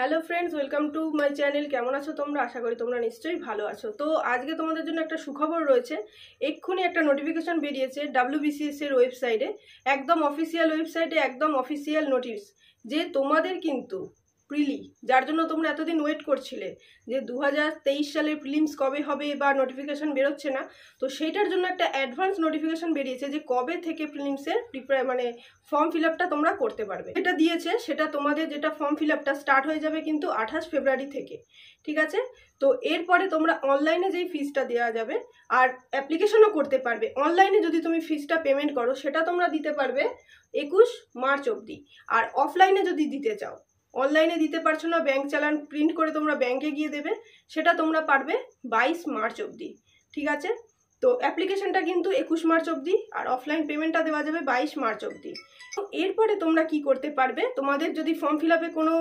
hello friends welcome to my channel কেমন আছো তোমরা আশা করি তোমরা নিশ্চয়ই ভালো আছো তো আজকে তোমাদের জন্য একটা সুখবর রয়েছে এক্ষুনি একটা নোটিফিকেশন বেরিয়েছে ডাব্লিউবিসিএস এর ওয়েবসাইটে একদম অফিসিয়াল ওয়েবসাইটে একদম অফিসিয়াল নোটিশ যে তোমাদের কিন্তু প্রিলি যার জন্য তোমরা এতদিন ওয়েট করছিলে যে দু সালের প্রিলিমস কবে হবে বা নোটিফিকেশান বেরোচ্ছে না তো সেইটার জন্য একটা অ্যাডভান্স নোটিফিকেশান বেরিয়েছে যে কবে থেকে প্রিলিমসের প্রিপেয়ার মানে ফর্ম ফিল আপটা তোমরা করতে পারবে এটা দিয়েছে সেটা তোমাদের যেটা ফর্ম ফিল আপটা স্টার্ট হয়ে যাবে কিন্তু আঠাশ ফেব্রুয়ারি থেকে ঠিক আছে তো এরপরে তোমরা অনলাইনে যেই ফিজটা দেওয়া যাবে আর অ্যাপ্লিকেশনও করতে পারবে অনলাইনে যদি তুমি ফিজটা পেমেন্ট করো সেটা তোমরা দিতে পারবে একুশ মার্চ অবধি আর অফলাইনে যদি দিতে চাও অনলাইনে দিতে পারছো না ব্যাঙ্ক চালান প্রিন্ট করে তোমরা ব্যাঙ্কে গিয়ে দেবে সেটা তোমরা পারবে বাইশ মার্চ অবধি ঠিক আছে তো অ্যাপ্লিকেশনটা কিন্তু একুশ মার্চ অবধি আর অফলাইন পেমেন্টটা দেওয়া যাবে বাইশ মার্চ অবধি তো এরপরে তোমরা কি করতে পারবে তোমাদের যদি ফর্ম ফিল আপে কোনো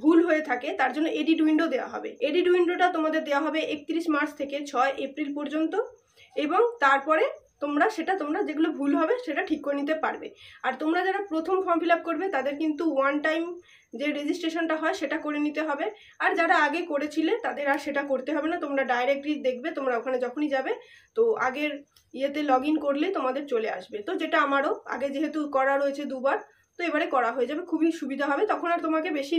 ভুল হয়ে থাকে তার জন্য এডিট উইন্ডো দেওয়া হবে এডিট উইন্ডোটা তোমাদের দেওয়া হবে একত্রিশ মার্চ থেকে ছয় এপ্রিল পর্যন্ত এবং তারপরে তোমরা সেটা তোমরা যেগুলো ভুল হবে সেটা ঠিক করে নিতে পারবে আর তোমরা যারা প্রথম ফর্ম ফিল করবে তাদের কিন্তু ওয়ান টাইম যে রেজিস্ট্রেশনটা হয় সেটা করে নিতে হবে আর যারা আগে করেছিলে তাদের আর সেটা করতে হবে না তোমরা ডাইরেক্টলি দেখবে তোমরা ওখানে যখনই যাবে তো আগের ইয়েতে লগ ইন করলে তোমাদের চলে আসবে তো যেটা আমারও আগে যেহেতু করা রয়েছে দুবার তো এবারে করা হয়ে যাবে খুবই সুবিধা হবে তখন আর তোমাকে বেশি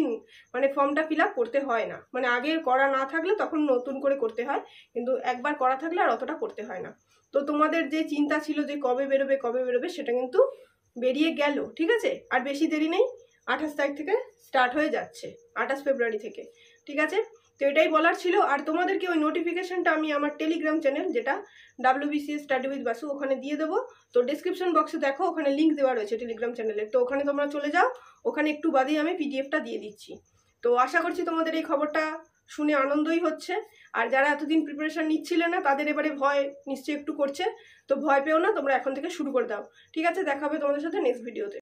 মানে ফর্মটা ফিল করতে হয় না মানে আগে করা না থাকলে তখন নতুন করে করতে হয় কিন্তু একবার করা থাকলে আর অতটা করতে হয় না তো তোমাদের যে চিন্তা ছিল যে কবে বেরোবে কবে বেরোবে সেটা কিন্তু বেরিয়ে গেল ঠিক আছে আর বেশি দেরি নেই আঠাশ তারিখ থেকে স্টার্ট হয়ে যাচ্ছে আঠাশ ফেব্রুয়ারি থেকে ঠিক আছে তো এটাই বলার ছিল আর তোমাদেরকে ওই নোটিফিকেশানটা আমি আমার টেলিগ্রাম চ্যানেল যেটা বিসিএস স্টাডি উইথ বাসু ওখানে দিয়ে দেবো তো ডিসক্রিপশন বক্সে দেখো ওখানে লিঙ্ক দেওয়া রয়েছে টেলিগ্রাম চ্যানেলের তো ওখানে তোমরা চলে যাও ওখানে একটু বাদেই আমি পিডিএফটা দিয়ে দিচ্ছি তো আশা করছি তোমাদের এই খবরটা শুনে আনন্দই হচ্ছে আর যারা এতদিন প্রিপারেশান নিচ্ছিলে না তাদের এবারে ভয় নিশ্চয়ই একটু করছে তো ভয় পেও না তোমরা এখন থেকে শুরু করে দাও ঠিক আছে দেখাবে তোমাদের সাথে নেক্সট ভিডিওতে